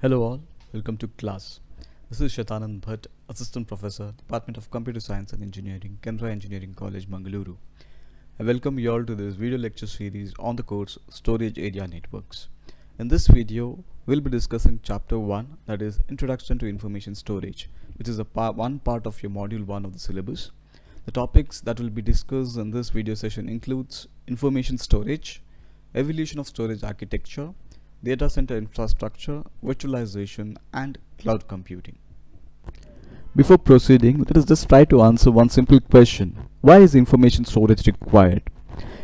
Hello all, welcome to class. This is Shatanand Bhatt, Assistant Professor, Department of Computer Science and Engineering, Kendra Engineering College, Mangaluru. I welcome you all to this video lecture series on the course Storage Area Networks. In this video, we'll be discussing chapter 1 that is Introduction to Information Storage which is a part one part of your module one of the syllabus. The topics that will be discussed in this video session includes information storage, evolution of storage architecture, data center infrastructure, virtualization, and cloud computing. Before proceeding, let us just try to answer one simple question. Why is information storage required?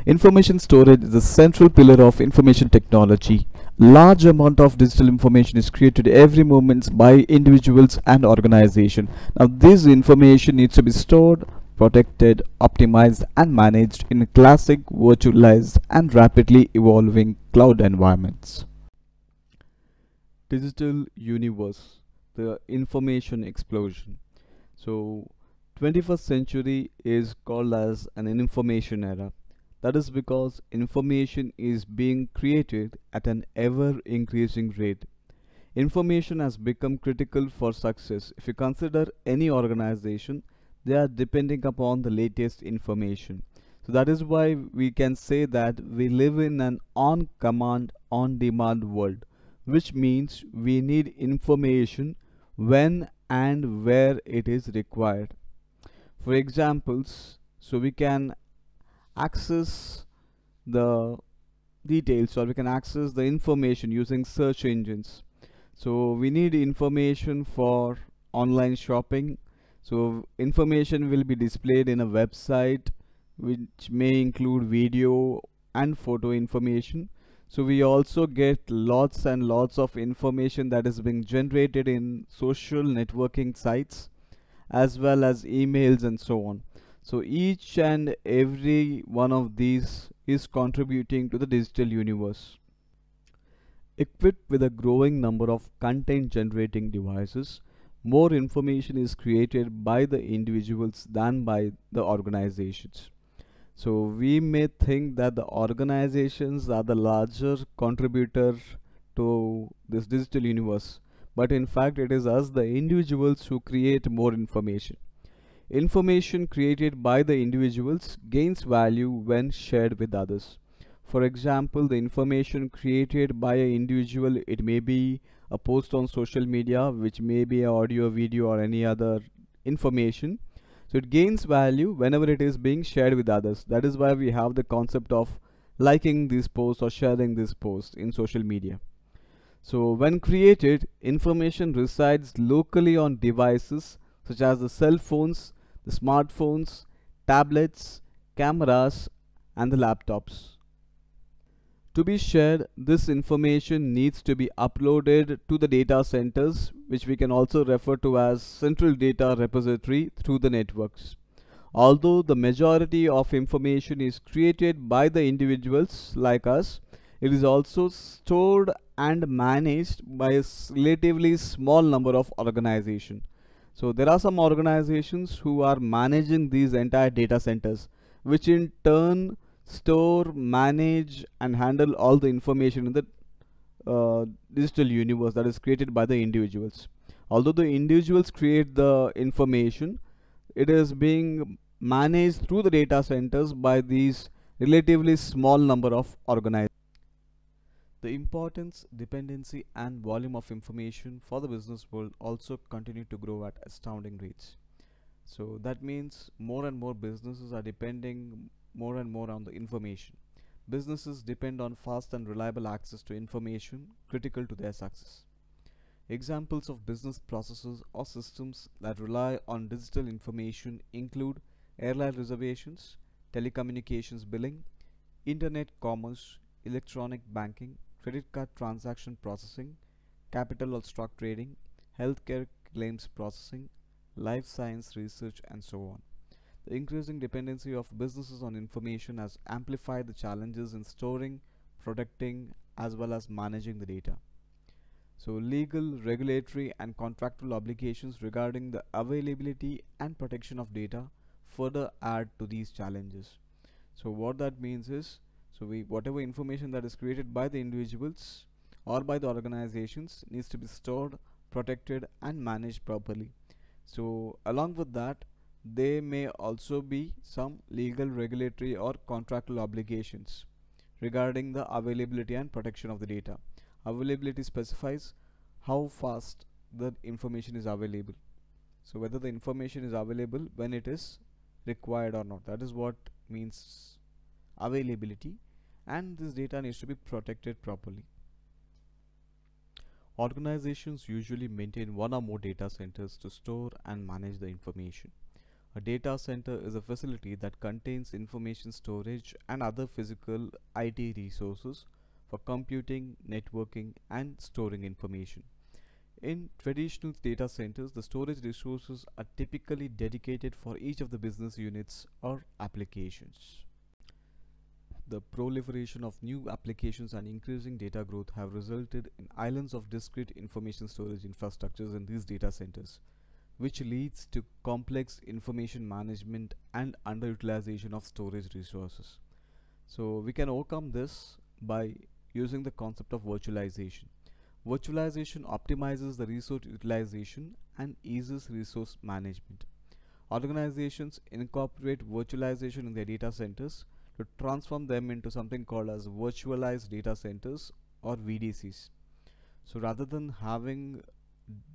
Information storage is a central pillar of information technology large amount of digital information is created every moment by individuals and organization now this information needs to be stored protected optimized and managed in classic virtualized and rapidly evolving cloud environments digital universe the information explosion so 21st century is called as an information era that is because information is being created at an ever increasing rate. Information has become critical for success. If you consider any organization, they are depending upon the latest information. So that is why we can say that we live in an on command, on demand world, which means we need information when and where it is required. For examples, so we can access the details or we can access the information using search engines so we need information for online shopping so information will be displayed in a website which may include video and photo information so we also get lots and lots of information that is being generated in social networking sites as well as emails and so on so each and every one of these is contributing to the digital universe. Equipped with a growing number of content generating devices, more information is created by the individuals than by the organizations. So we may think that the organizations are the larger contributor to this digital universe, but in fact it is us the individuals who create more information. Information created by the individuals gains value when shared with others. For example, the information created by an individual, it may be a post on social media, which may be audio, video or any other information. So it gains value whenever it is being shared with others. That is why we have the concept of liking this post or sharing this post in social media. So when created, information resides locally on devices such as the cell phones the smartphones, tablets, cameras and the laptops. To be shared, this information needs to be uploaded to the data centers, which we can also refer to as central data repository through the networks. Although the majority of information is created by the individuals like us, it is also stored and managed by a relatively small number of organizations. So there are some organizations who are managing these entire data centers, which in turn store, manage and handle all the information in the uh, digital universe that is created by the individuals. Although the individuals create the information, it is being managed through the data centers by these relatively small number of organizations. The importance, dependency and volume of information for the business world also continue to grow at astounding rates. So that means more and more businesses are depending more and more on the information. Businesses depend on fast and reliable access to information critical to their success. Examples of business processes or systems that rely on digital information include airline reservations, telecommunications billing, internet commerce, electronic banking, credit card transaction processing, capital or stock trading, healthcare claims processing, life science research, and so on. The increasing dependency of businesses on information has amplified the challenges in storing, protecting, as well as managing the data. So legal, regulatory and contractual obligations regarding the availability and protection of data further add to these challenges. So what that means is so we whatever information that is created by the individuals or by the organizations needs to be stored, protected and managed properly. So along with that there may also be some legal, regulatory or contractual obligations regarding the availability and protection of the data. Availability specifies how fast the information is available. So whether the information is available when it is required or not. That is what means availability and this data needs to be protected properly. Organizations usually maintain one or more data centers to store and manage the information. A data center is a facility that contains information storage and other physical IT resources for computing, networking, and storing information. In traditional data centers, the storage resources are typically dedicated for each of the business units or applications the proliferation of new applications and increasing data growth have resulted in islands of discrete information storage infrastructures in these data centers, which leads to complex information management and underutilization of storage resources. So we can overcome this by using the concept of virtualization. Virtualization optimizes the resource utilization and eases resource management. Organizations incorporate virtualization in their data centers to transform them into something called as virtualized data centers or VDCs. So rather than having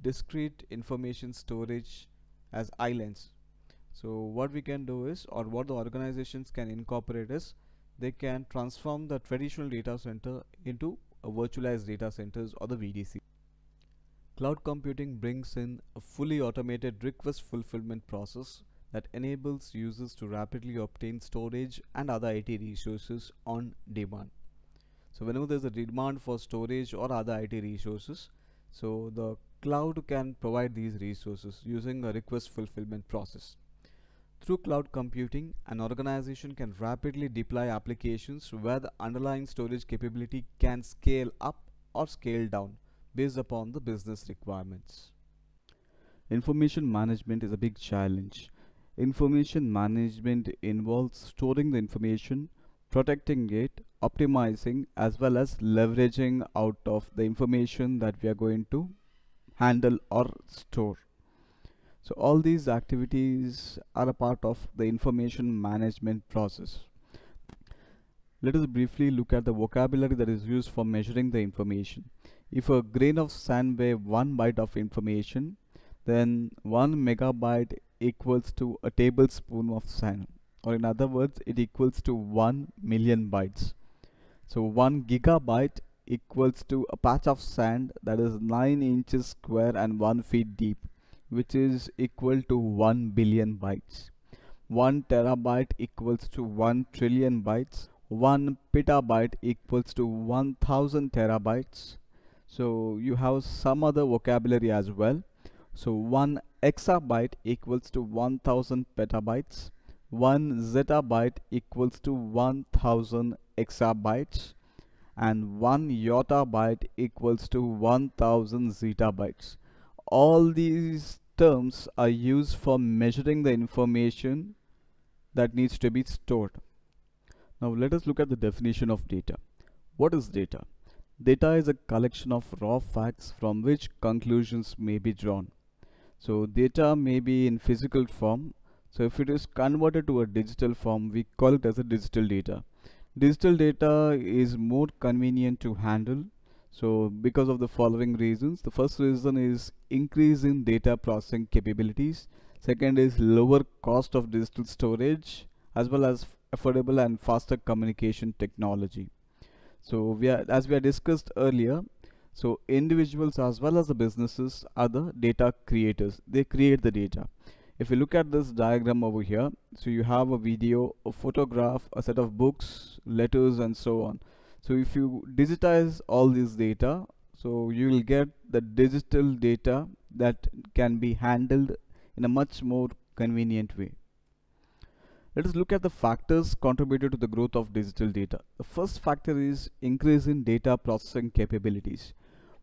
discrete information storage as islands, so what we can do is or what the organizations can incorporate is they can transform the traditional data center into a virtualized data centers or the VDC. Cloud computing brings in a fully automated request fulfillment process that enables users to rapidly obtain storage and other IT resources on demand. So whenever there's a demand for storage or other IT resources, so the cloud can provide these resources using a request fulfillment process. Through cloud computing, an organization can rapidly deploy applications where the underlying storage capability can scale up or scale down based upon the business requirements. Information management is a big challenge Information management involves storing the information, protecting it, optimizing as well as leveraging out of the information that we are going to handle or store. So all these activities are a part of the information management process. Let us briefly look at the vocabulary that is used for measuring the information. If a grain of sand weigh one byte of information, then 1 megabyte equals to a tablespoon of sand or in other words it equals to 1 million bytes so 1 gigabyte equals to a patch of sand that is 9 inches square and 1 feet deep which is equal to 1 billion bytes 1 terabyte equals to 1 trillion bytes 1 petabyte equals to 1000 terabytes so you have some other vocabulary as well so 1 exabyte equals to 1000 petabytes. 1 zettabyte equals to 1000 exabytes and 1 yottabyte equals to 1000 zettabytes. All these terms are used for measuring the information that needs to be stored. Now let us look at the definition of data. What is data? Data is a collection of raw facts from which conclusions may be drawn so data may be in physical form so if it is converted to a digital form we call it as a digital data digital data is more convenient to handle so because of the following reasons the first reason is increase in data processing capabilities second is lower cost of digital storage as well as affordable and faster communication technology so we are as we had discussed earlier so individuals as well as the businesses are the data creators. They create the data. If you look at this diagram over here, so you have a video, a photograph, a set of books, letters and so on. So if you digitize all this data, so you will get the digital data that can be handled in a much more convenient way. Let us look at the factors contributed to the growth of digital data. The first factor is increase in data processing capabilities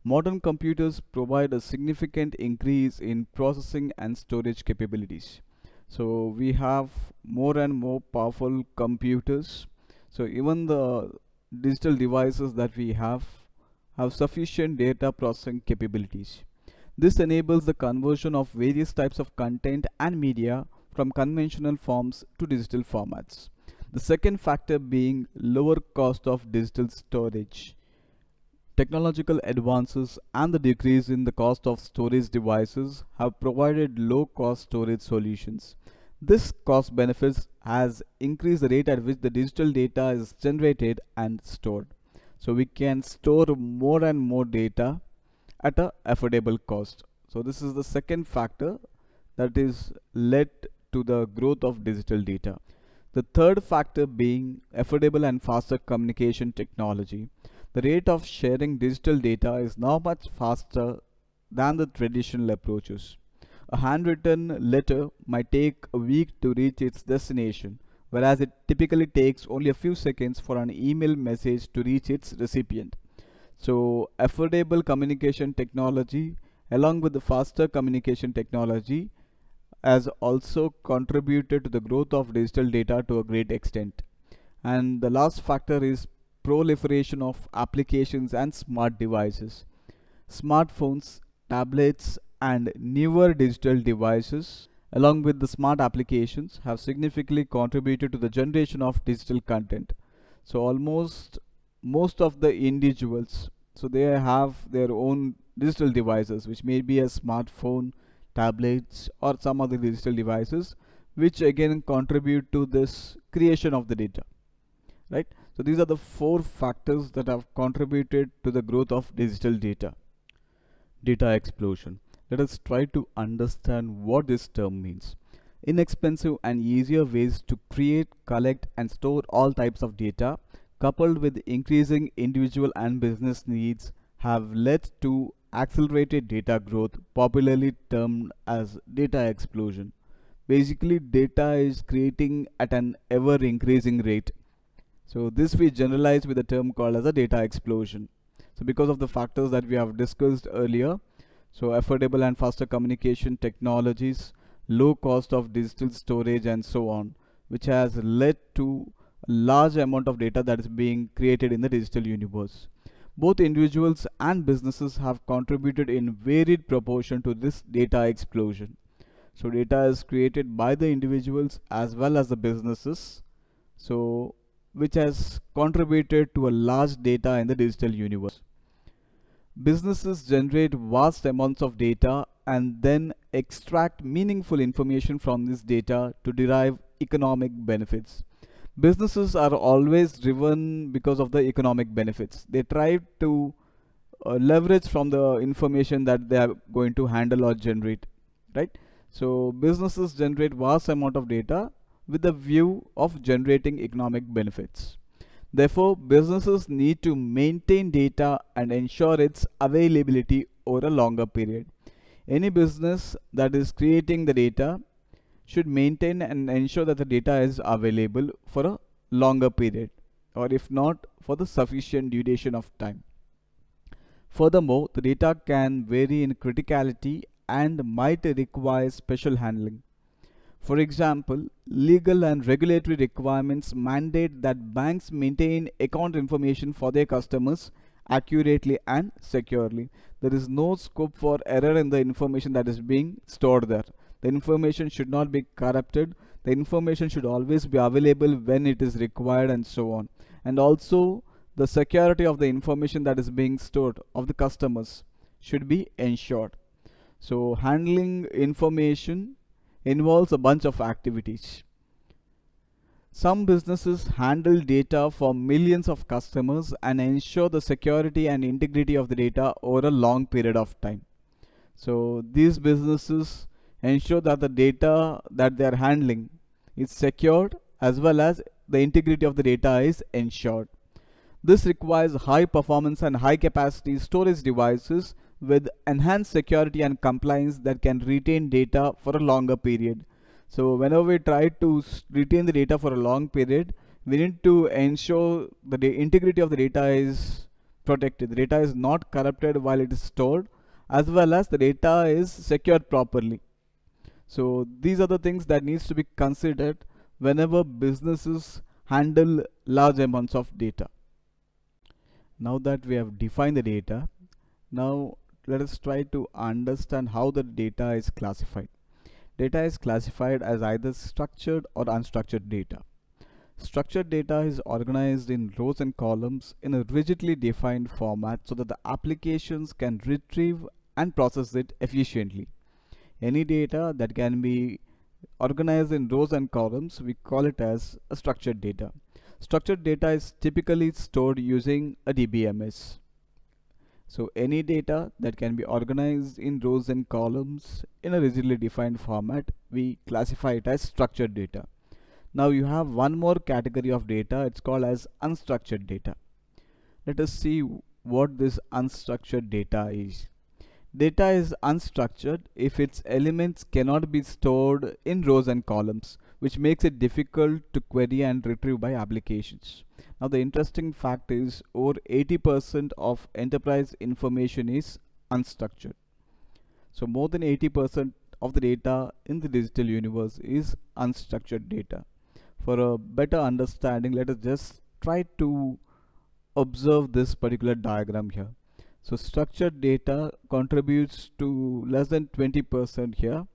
modern computers provide a significant increase in processing and storage capabilities. So we have more and more powerful computers. So even the digital devices that we have have sufficient data processing capabilities. This enables the conversion of various types of content and media from conventional forms to digital formats. The second factor being lower cost of digital storage technological advances and the decrease in the cost of storage devices have provided low-cost storage solutions. This cost benefits has increased the rate at which the digital data is generated and stored. So we can store more and more data at a affordable cost. So this is the second factor that is led to the growth of digital data. The third factor being affordable and faster communication technology. The rate of sharing digital data is now much faster than the traditional approaches. A handwritten letter might take a week to reach its destination, whereas it typically takes only a few seconds for an email message to reach its recipient. So affordable communication technology along with the faster communication technology has also contributed to the growth of digital data to a great extent. And the last factor is proliferation of applications and smart devices. Smartphones, tablets, and newer digital devices, along with the smart applications, have significantly contributed to the generation of digital content. So, almost most of the individuals, so they have their own digital devices, which may be a smartphone, tablets, or some other digital devices, which again contribute to this creation of the data, right? So these are the four factors that have contributed to the growth of digital data. Data explosion. Let us try to understand what this term means. Inexpensive and easier ways to create, collect and store all types of data coupled with increasing individual and business needs have led to accelerated data growth popularly termed as data explosion. Basically data is creating at an ever increasing rate so this we generalize with a term called as a data explosion. So because of the factors that we have discussed earlier, so affordable and faster communication technologies, low cost of digital storage and so on, which has led to a large amount of data that is being created in the digital universe. Both individuals and businesses have contributed in varied proportion to this data explosion. So data is created by the individuals as well as the businesses. So which has contributed to a large data in the digital universe. Businesses generate vast amounts of data and then extract meaningful information from this data to derive economic benefits. Businesses are always driven because of the economic benefits. They try to uh, leverage from the information that they are going to handle or generate, right? So businesses generate vast amount of data with the view of generating economic benefits. Therefore, businesses need to maintain data and ensure its availability over a longer period. Any business that is creating the data should maintain and ensure that the data is available for a longer period or if not for the sufficient duration of time. Furthermore, the data can vary in criticality and might require special handling. For example, legal and regulatory requirements mandate that banks maintain account information for their customers accurately and securely. There is no scope for error in the information that is being stored there. The information should not be corrupted. The information should always be available when it is required and so on. And also the security of the information that is being stored of the customers should be ensured. So handling information involves a bunch of activities. Some businesses handle data for millions of customers and ensure the security and integrity of the data over a long period of time. So these businesses ensure that the data that they are handling is secured as well as the integrity of the data is ensured. This requires high performance and high capacity storage devices with enhanced security and compliance that can retain data for a longer period. So whenever we try to retain the data for a long period, we need to ensure the integrity of the data is protected. The data is not corrupted while it is stored as well as the data is secured properly. So these are the things that needs to be considered whenever businesses handle large amounts of data. Now that we have defined the data, now let us try to understand how the data is classified. Data is classified as either structured or unstructured data. Structured data is organized in rows and columns in a rigidly defined format so that the applications can retrieve and process it efficiently. Any data that can be organized in rows and columns, we call it as structured data. Structured data is typically stored using a DBMS. So any data that can be organized in rows and columns in a rigidly defined format, we classify it as structured data. Now you have one more category of data, it's called as unstructured data. Let us see what this unstructured data is. Data is unstructured if its elements cannot be stored in rows and columns which makes it difficult to query and retrieve by applications. Now the interesting fact is over 80% of enterprise information is unstructured. So more than 80% of the data in the digital universe is unstructured data. For a better understanding, let us just try to observe this particular diagram here. So structured data contributes to less than 20% here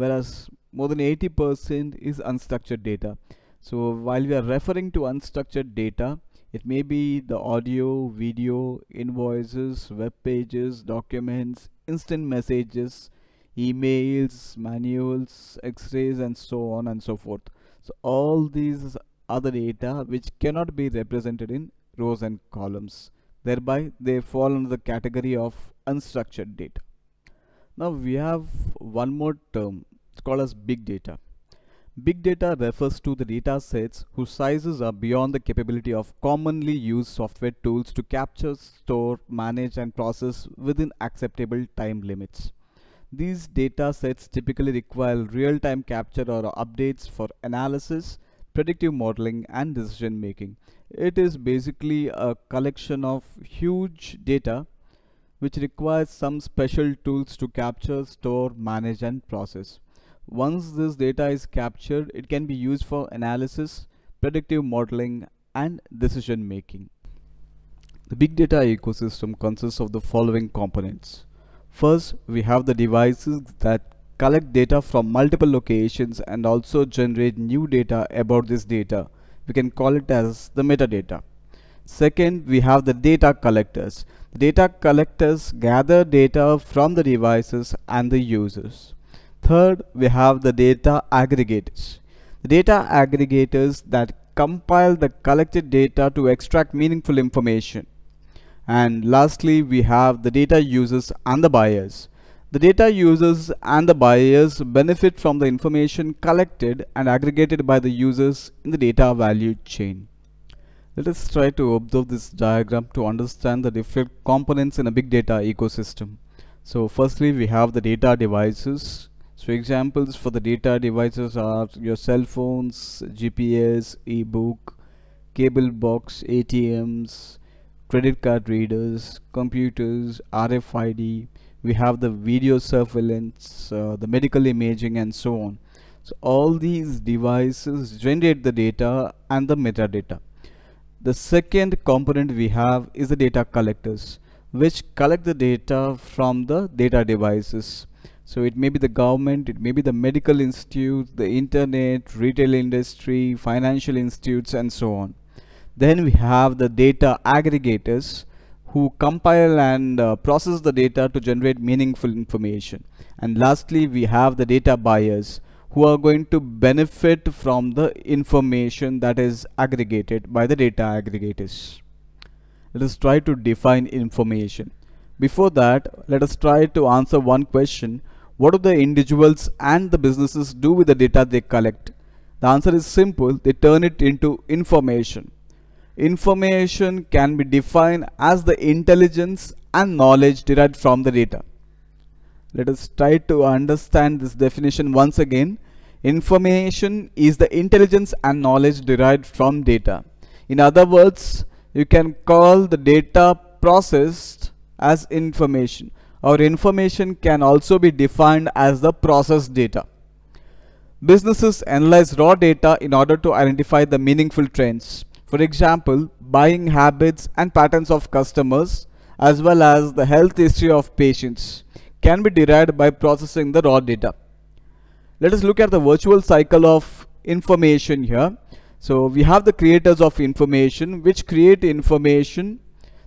whereas more than 80% is unstructured data. So while we are referring to unstructured data, it may be the audio, video, invoices, web pages, documents, instant messages, emails, manuals, x-rays and so on and so forth. So all these other data which cannot be represented in rows and columns. Thereby they fall under the category of unstructured data. Now we have one more term, it's called as big data. Big data refers to the data sets whose sizes are beyond the capability of commonly used software tools to capture, store, manage and process within acceptable time limits. These data sets typically require real-time capture or updates for analysis, predictive modeling and decision making. It is basically a collection of huge data which requires some special tools to capture, store, manage and process. Once this data is captured, it can be used for analysis, predictive modeling and decision making. The big data ecosystem consists of the following components. First, we have the devices that collect data from multiple locations and also generate new data about this data. We can call it as the metadata. Second, we have the data collectors Data collectors gather data from the devices and the users. Third, we have the data aggregators. The data aggregators that compile the collected data to extract meaningful information. And lastly, we have the data users and the buyers. The data users and the buyers benefit from the information collected and aggregated by the users in the data value chain. Let us try to observe this diagram to understand the different components in a big data ecosystem. So firstly we have the data devices. So examples for the data devices are your cell phones, GPS, e-book, cable box, ATMs, credit card readers, computers, RFID, we have the video surveillance, uh, the medical imaging and so on. So all these devices generate the data and the metadata. The second component we have is the data collectors which collect the data from the data devices. So it may be the government, it may be the medical institutes, the internet, retail industry, financial institutes and so on. Then we have the data aggregators who compile and uh, process the data to generate meaningful information. And lastly, we have the data buyers who are going to benefit from the information that is aggregated by the data aggregators. Let us try to define information. Before that, let us try to answer one question. What do the individuals and the businesses do with the data they collect? The answer is simple. They turn it into information. Information can be defined as the intelligence and knowledge derived from the data. Let us try to understand this definition once again. Information is the intelligence and knowledge derived from data. In other words, you can call the data processed as information or information can also be defined as the processed data. Businesses analyze raw data in order to identify the meaningful trends. For example, buying habits and patterns of customers as well as the health history of patients can be derived by processing the raw data. Let us look at the virtual cycle of information here. So we have the creators of information which create information.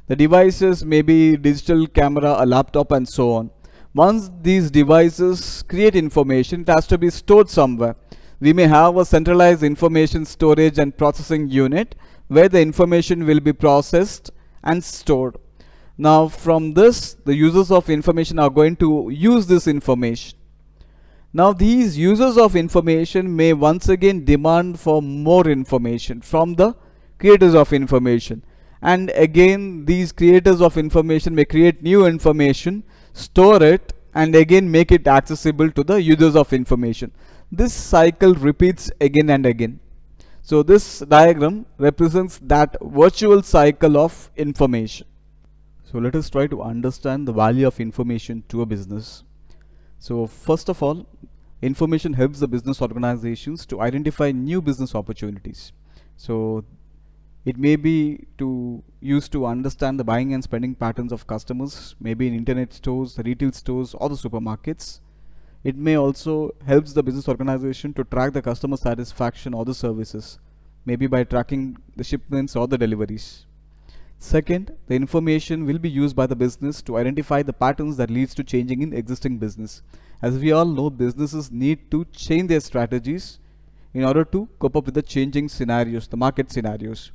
The devices may be digital camera, a laptop and so on. Once these devices create information, it has to be stored somewhere. We may have a centralized information storage and processing unit where the information will be processed and stored. Now from this the users of information are going to use this information. Now these users of information may once again demand for more information from the creators of information and again these creators of information may create new information, store it and again make it accessible to the users of information. This cycle repeats again and again. So this diagram represents that virtual cycle of information. So let us try to understand the value of information to a business. So first of all, information helps the business organizations to identify new business opportunities. So it may be to used to understand the buying and spending patterns of customers, maybe in internet stores, retail stores, or the supermarkets. It may also helps the business organization to track the customer satisfaction or the services, maybe by tracking the shipments or the deliveries. Second, the information will be used by the business to identify the patterns that leads to changing in existing business. As we all know, businesses need to change their strategies in order to cope up with the changing scenarios, the market scenarios.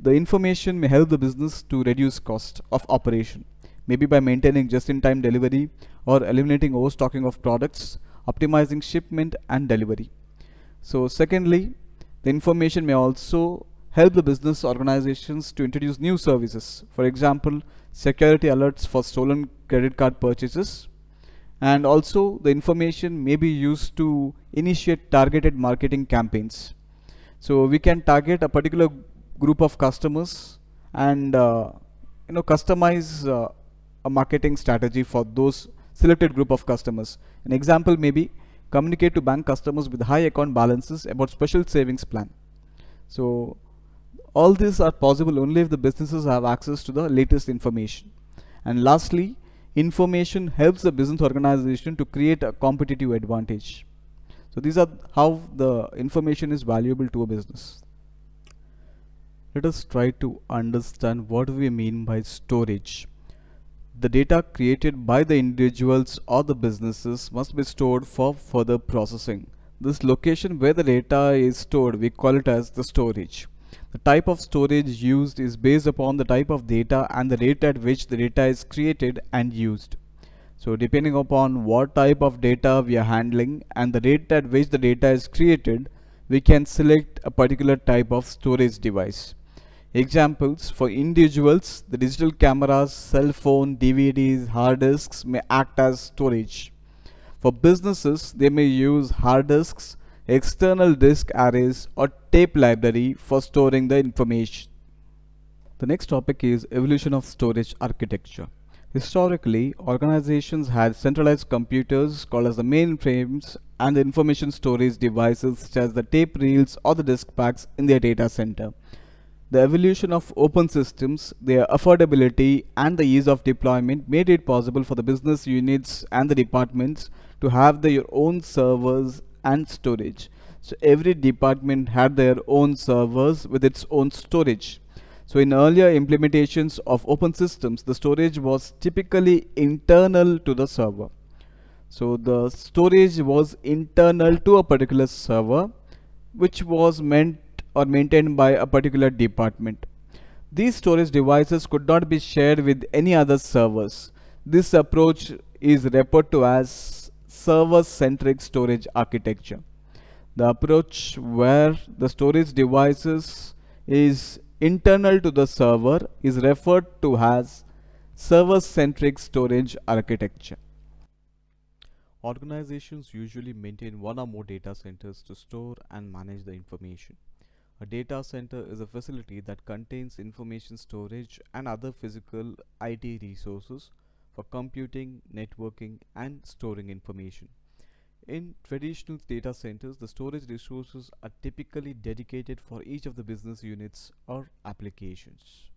The information may help the business to reduce cost of operation, maybe by maintaining just-in-time delivery or eliminating overstocking of products, optimizing shipment and delivery. So secondly, the information may also help the business organizations to introduce new services. For example, security alerts for stolen credit card purchases. And also the information may be used to initiate targeted marketing campaigns. So we can target a particular group of customers and uh, you know customize uh, a marketing strategy for those selected group of customers. An example may be communicate to bank customers with high account balances about special savings plan. So all these are possible only if the businesses have access to the latest information. And lastly, information helps the business organization to create a competitive advantage. So these are how the information is valuable to a business. Let us try to understand what we mean by storage. The data created by the individuals or the businesses must be stored for further processing. This location where the data is stored, we call it as the storage. The type of storage used is based upon the type of data and the rate at which the data is created and used. So depending upon what type of data we are handling and the rate at which the data is created, we can select a particular type of storage device. Examples for individuals, the digital cameras, cell phone, DVDs, hard disks may act as storage. For businesses, they may use hard disks external disk arrays or tape library for storing the information. The next topic is evolution of storage architecture. Historically, organizations had centralized computers called as the mainframes and the information storage devices such as the tape reels or the disk packs in their data center. The evolution of open systems, their affordability and the ease of deployment made it possible for the business units and the departments to have their own servers and storage. So every department had their own servers with its own storage. So in earlier implementations of open systems, the storage was typically internal to the server. So the storage was internal to a particular server, which was meant or maintained by a particular department. These storage devices could not be shared with any other servers. This approach is referred to as server-centric storage architecture. The approach where the storage devices is internal to the server is referred to as server-centric storage architecture. Organizations usually maintain one or more data centers to store and manage the information. A data center is a facility that contains information storage and other physical IT resources for computing, networking, and storing information. In traditional data centers, the storage resources are typically dedicated for each of the business units or applications.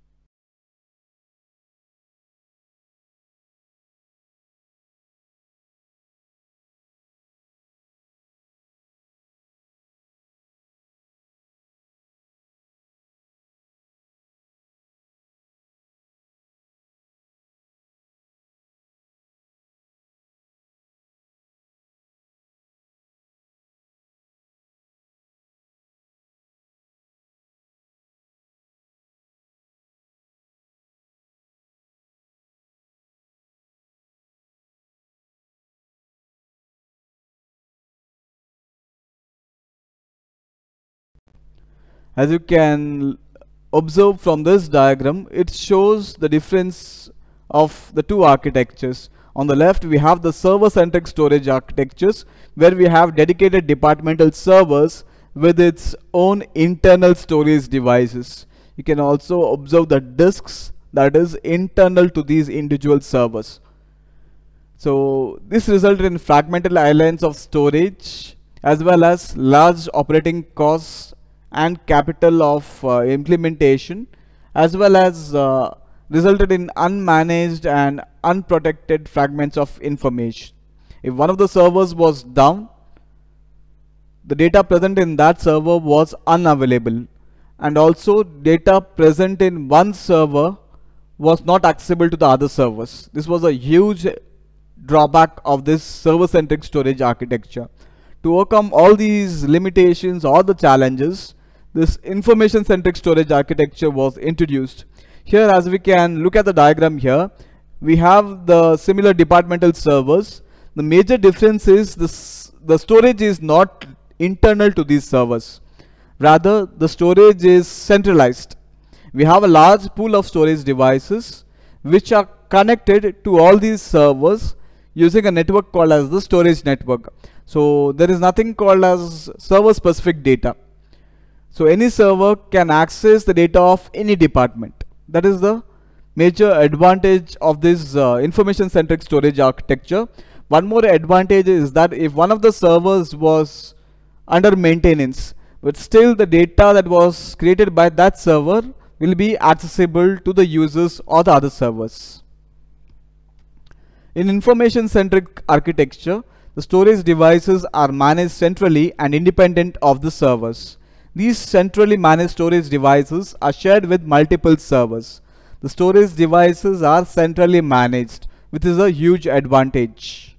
as you can observe from this diagram it shows the difference of the two architectures on the left we have the server centric storage architectures where we have dedicated departmental servers with its own internal storage devices you can also observe the disks that is internal to these individual servers so this resulted in fragmented islands of storage as well as large operating costs and capital of uh, implementation as well as uh, resulted in unmanaged and unprotected fragments of information. If one of the servers was down, the data present in that server was unavailable and also data present in one server was not accessible to the other servers. This was a huge drawback of this server-centric storage architecture. To overcome all these limitations or the challenges, this information-centric storage architecture was introduced. Here as we can look at the diagram here, we have the similar departmental servers. The major difference is this, the storage is not internal to these servers. Rather, the storage is centralized. We have a large pool of storage devices which are connected to all these servers using a network called as the storage network. So there is nothing called as server specific data. So any server can access the data of any department. That is the major advantage of this uh, information centric storage architecture. One more advantage is that if one of the servers was under maintenance, but still the data that was created by that server will be accessible to the users or the other servers. In information centric architecture, the storage devices are managed centrally and independent of the servers. These centrally managed storage devices are shared with multiple servers. The storage devices are centrally managed, which is a huge advantage.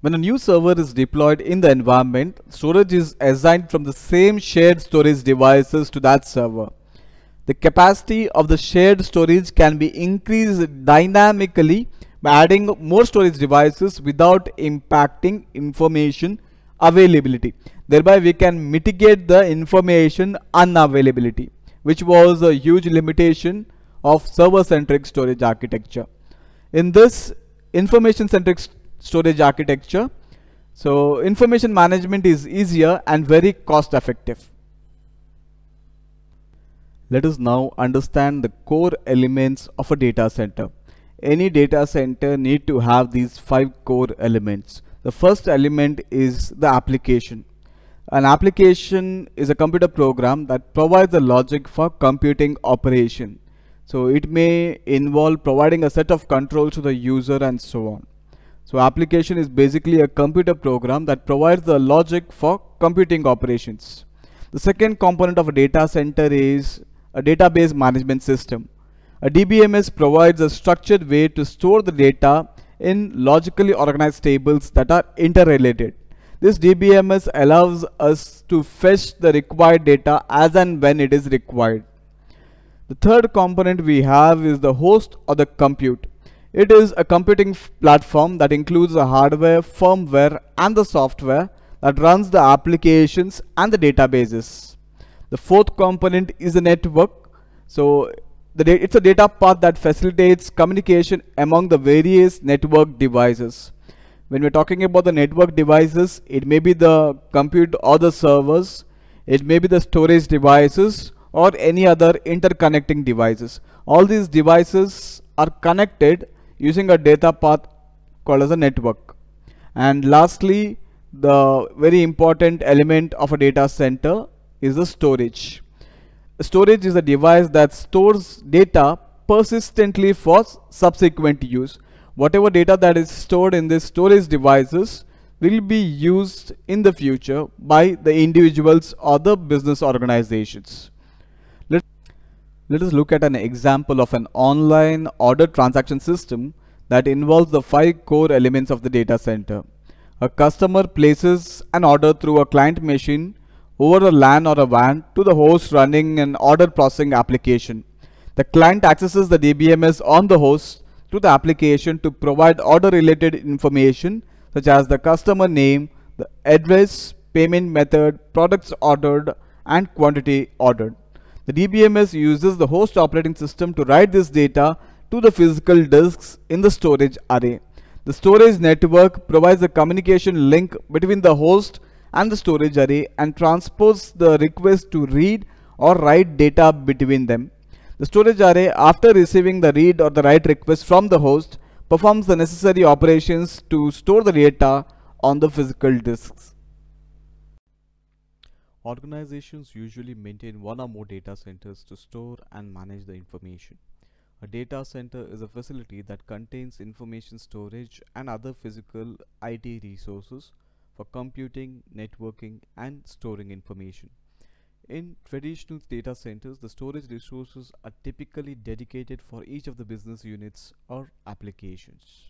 When a new server is deployed in the environment, storage is assigned from the same shared storage devices to that server. The capacity of the shared storage can be increased dynamically by adding more storage devices without impacting information availability. Thereby we can mitigate the information unavailability, which was a huge limitation of server-centric storage architecture. In this information-centric storage architecture, so information management is easier and very cost effective. Let us now understand the core elements of a data center. Any data center need to have these five core elements. The first element is the application. An application is a computer program that provides the logic for computing operation. So it may involve providing a set of controls to the user and so on. So application is basically a computer program that provides the logic for computing operations. The second component of a data center is a database management system. A DBMS provides a structured way to store the data in logically organized tables that are interrelated. This DBMS allows us to fetch the required data as and when it is required. The third component we have is the host or the compute. It is a computing platform that includes the hardware, firmware and the software that runs the applications and the databases. The fourth component is the network. So it's a data path that facilitates communication among the various network devices when we're talking about the network devices it may be the compute or the servers it may be the storage devices or any other interconnecting devices all these devices are connected using a data path called as a network and lastly the very important element of a data center is the storage storage is a device that stores data persistently for subsequent use whatever data that is stored in these storage devices will be used in the future by the individuals or the business organizations. Let, let us look at an example of an online order transaction system that involves the five core elements of the data center. A customer places an order through a client machine over a LAN or a WAN to the host running an order processing application. The client accesses the DBMS on the host to the application to provide order related information such as the customer name, the address, payment method, products ordered and quantity ordered. The DBMS uses the host operating system to write this data to the physical disks in the storage array. The storage network provides a communication link between the host and the storage array and transposes the request to read or write data between them. The storage array, after receiving the read or the write request from the host, performs the necessary operations to store the data on the physical disks. Organizations usually maintain one or more data centers to store and manage the information. A data center is a facility that contains information storage and other physical IT resources for computing, networking, and storing information. In traditional data centers, the storage resources are typically dedicated for each of the business units or applications.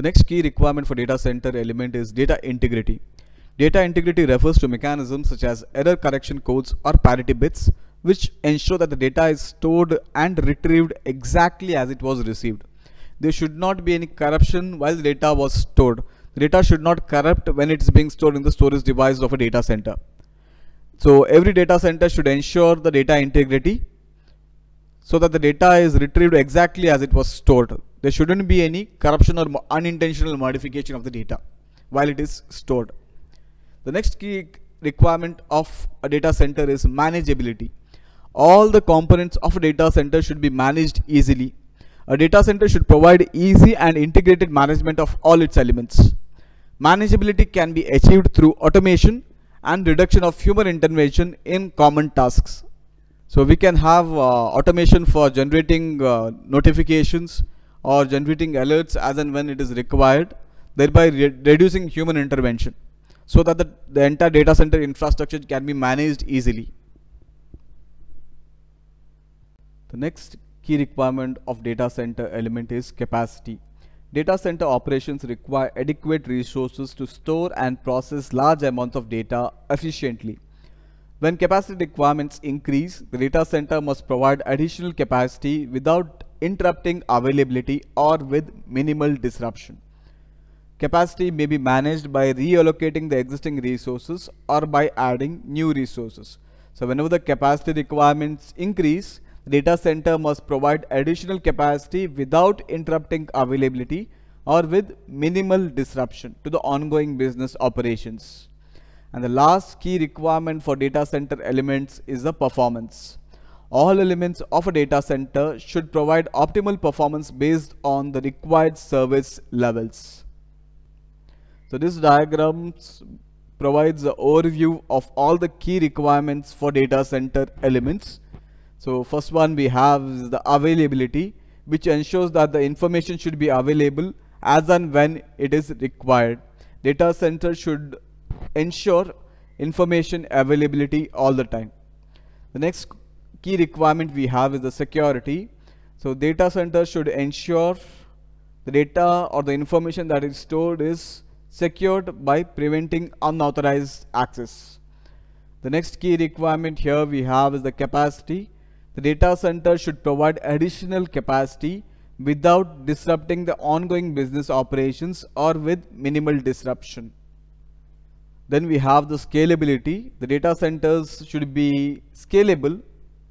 The next key requirement for data center element is data integrity. Data integrity refers to mechanisms such as error correction codes or parity bits which ensure that the data is stored and retrieved exactly as it was received. There should not be any corruption while the data was stored. The data should not corrupt when it's being stored in the storage device of a data center. So every data center should ensure the data integrity so that the data is retrieved exactly as it was stored there shouldn't be any corruption or unintentional modification of the data while it is stored. The next key requirement of a data center is manageability. All the components of a data center should be managed easily. A data center should provide easy and integrated management of all its elements. Manageability can be achieved through automation and reduction of human intervention in common tasks. So we can have uh, automation for generating uh, notifications, or generating alerts as and when it is required, thereby re reducing human intervention so that the, the entire data center infrastructure can be managed easily. The next key requirement of data center element is capacity. Data center operations require adequate resources to store and process large amounts of data efficiently. When capacity requirements increase, the data center must provide additional capacity without interrupting availability or with minimal disruption. Capacity may be managed by reallocating the existing resources or by adding new resources. So whenever the capacity requirements increase, data center must provide additional capacity without interrupting availability or with minimal disruption to the ongoing business operations. And the last key requirement for data center elements is the performance all elements of a data center should provide optimal performance based on the required service levels. So this diagram provides the overview of all the key requirements for data center elements. So first one we have is the availability which ensures that the information should be available as and when it is required. Data center should ensure information availability all the time. The next key requirement we have is the security. So data centers should ensure the data or the information that is stored is secured by preventing unauthorized access. The next key requirement here we have is the capacity. The data center should provide additional capacity without disrupting the ongoing business operations or with minimal disruption. Then we have the scalability. The data centers should be scalable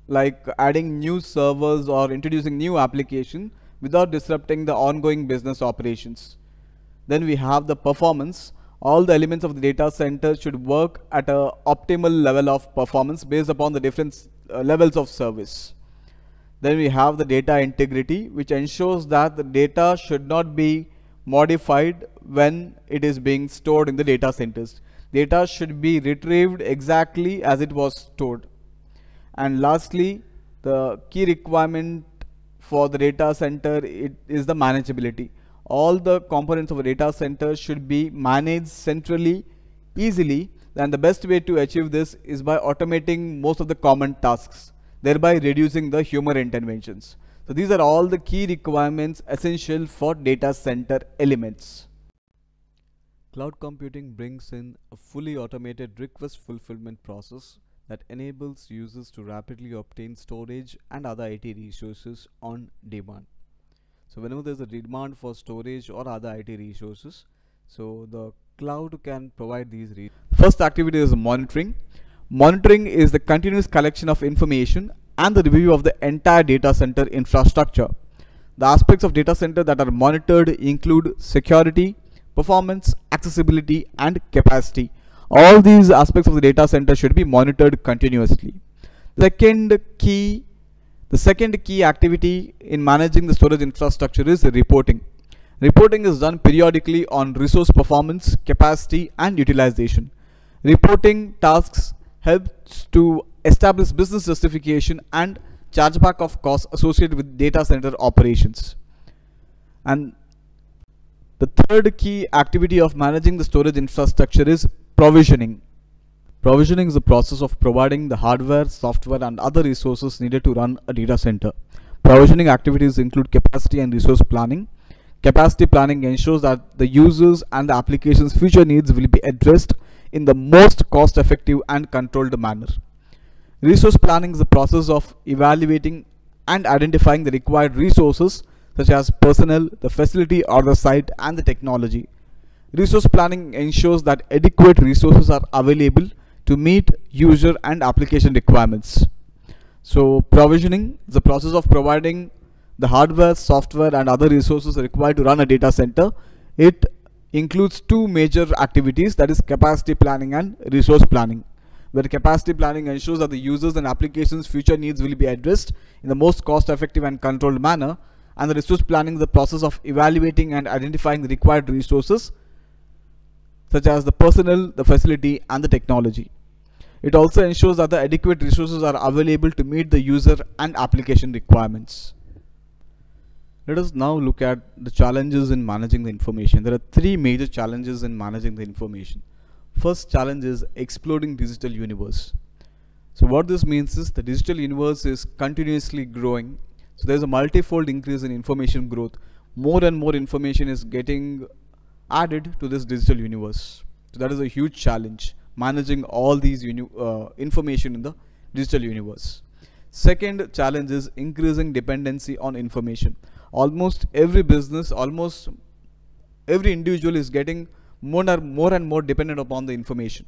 like adding new servers or introducing new application without disrupting the ongoing business operations. Then we have the performance. All the elements of the data center should work at a optimal level of performance based upon the different uh, levels of service. Then we have the data integrity, which ensures that the data should not be modified when it is being stored in the data centers. Data should be retrieved exactly as it was stored. And lastly, the key requirement for the data center is the manageability. All the components of a data center should be managed centrally, easily, and the best way to achieve this is by automating most of the common tasks, thereby reducing the human interventions. So these are all the key requirements essential for data center elements. Cloud computing brings in a fully automated request fulfillment process that enables users to rapidly obtain storage and other IT resources on demand. So whenever there's a demand for storage or other IT resources, so the cloud can provide these resources. First activity is monitoring. Monitoring is the continuous collection of information and the review of the entire data center infrastructure. The aspects of data center that are monitored include security, performance, accessibility, and capacity all these aspects of the data center should be monitored continuously. The second key, the second key activity in managing the storage infrastructure is reporting. Reporting is done periodically on resource performance, capacity and utilization. Reporting tasks helps to establish business justification and chargeback of costs associated with data center operations. And the third key activity of managing the storage infrastructure is Provisioning Provisioning is the process of providing the hardware, software and other resources needed to run a data center. Provisioning activities include capacity and resource planning. Capacity planning ensures that the users and the application's future needs will be addressed in the most cost-effective and controlled manner. Resource planning is the process of evaluating and identifying the required resources such as personnel, the facility or the site and the technology Resource planning ensures that adequate resources are available to meet user and application requirements. So provisioning is the process of providing the hardware, software and other resources required to run a data center. It includes two major activities that is capacity planning and resource planning where capacity planning ensures that the users and applications future needs will be addressed in the most cost effective and controlled manner and the resource planning is the process of evaluating and identifying the required resources such as the personnel, the facility, and the technology. It also ensures that the adequate resources are available to meet the user and application requirements. Let us now look at the challenges in managing the information. There are three major challenges in managing the information. First challenge is exploding digital universe. So what this means is the digital universe is continuously growing. So there's a multifold increase in information growth. More and more information is getting added to this digital universe. So that is a huge challenge, managing all these uh, information in the digital universe. Second challenge is increasing dependency on information. Almost every business, almost every individual is getting more and more and more dependent upon the information.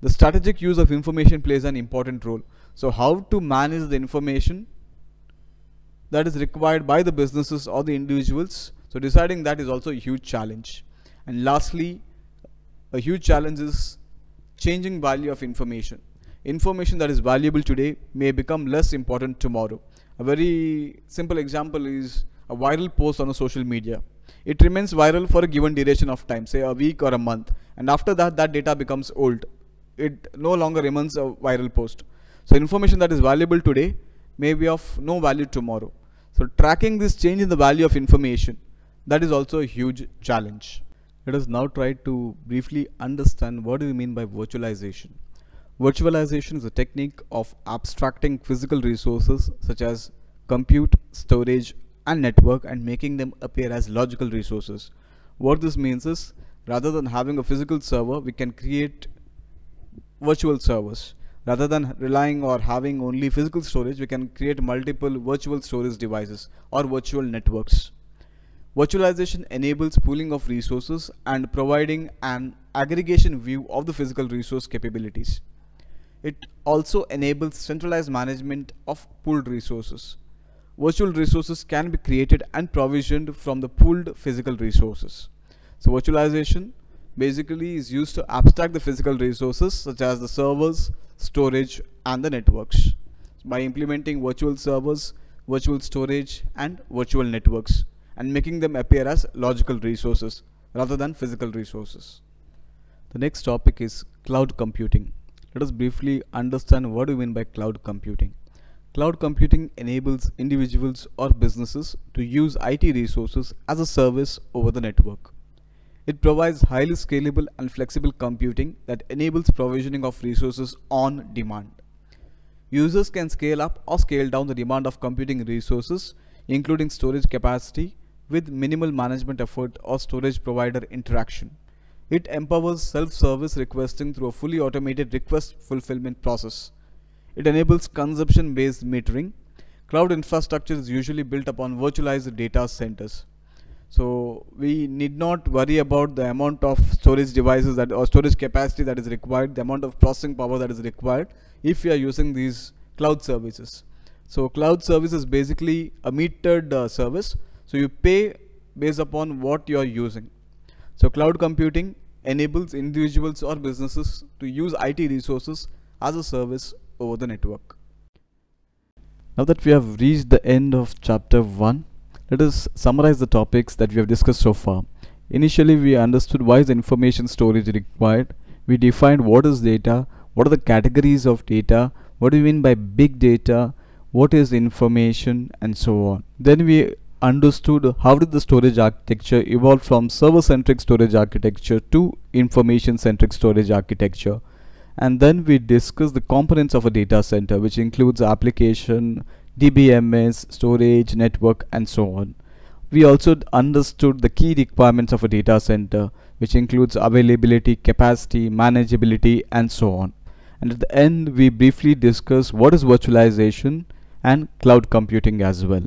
The strategic use of information plays an important role. So how to manage the information that is required by the businesses or the individuals. So deciding that is also a huge challenge. And lastly, a huge challenge is changing value of information. Information that is valuable today may become less important tomorrow. A very simple example is a viral post on a social media. It remains viral for a given duration of time, say a week or a month. And after that, that data becomes old. It no longer remains a viral post. So information that is valuable today may be of no value tomorrow. So tracking this change in the value of information, that is also a huge challenge. Let us now try to briefly understand what do we mean by virtualization. Virtualization is a technique of abstracting physical resources such as compute, storage and network and making them appear as logical resources. What this means is rather than having a physical server, we can create virtual servers. Rather than relying or having only physical storage, we can create multiple virtual storage devices or virtual networks. Virtualization enables pooling of resources and providing an aggregation view of the physical resource capabilities. It also enables centralized management of pooled resources. Virtual resources can be created and provisioned from the pooled physical resources. So virtualization basically is used to abstract the physical resources such as the servers, storage and the networks by implementing virtual servers, virtual storage and virtual networks and making them appear as logical resources rather than physical resources. The next topic is cloud computing. Let us briefly understand what we mean by cloud computing. Cloud computing enables individuals or businesses to use IT resources as a service over the network. It provides highly scalable and flexible computing that enables provisioning of resources on demand. Users can scale up or scale down the demand of computing resources, including storage capacity, with minimal management effort or storage provider interaction. It empowers self-service requesting through a fully automated request fulfillment process. It enables consumption-based metering. Cloud infrastructure is usually built upon virtualized data centers. So we need not worry about the amount of storage devices that or storage capacity that is required, the amount of processing power that is required if you are using these cloud services. So cloud service is basically a metered uh, service so you pay based upon what you are using. So cloud computing enables individuals or businesses to use IT resources as a service over the network. Now that we have reached the end of chapter 1, let us summarize the topics that we have discussed so far. Initially, we understood why is information storage required. We defined what is data, what are the categories of data, what do you mean by big data, what is information, and so on. Then we understood how did the storage architecture evolve from server-centric storage architecture to information-centric storage architecture. And then we discussed the components of a data center, which includes application, DBMS, storage, network, and so on. We also understood the key requirements of a data center, which includes availability, capacity, manageability, and so on. And at the end, we briefly discuss what is virtualization and cloud computing as well.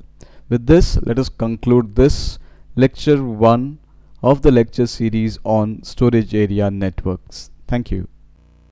With this, let us conclude this lecture 1 of the lecture series on storage area networks. Thank you.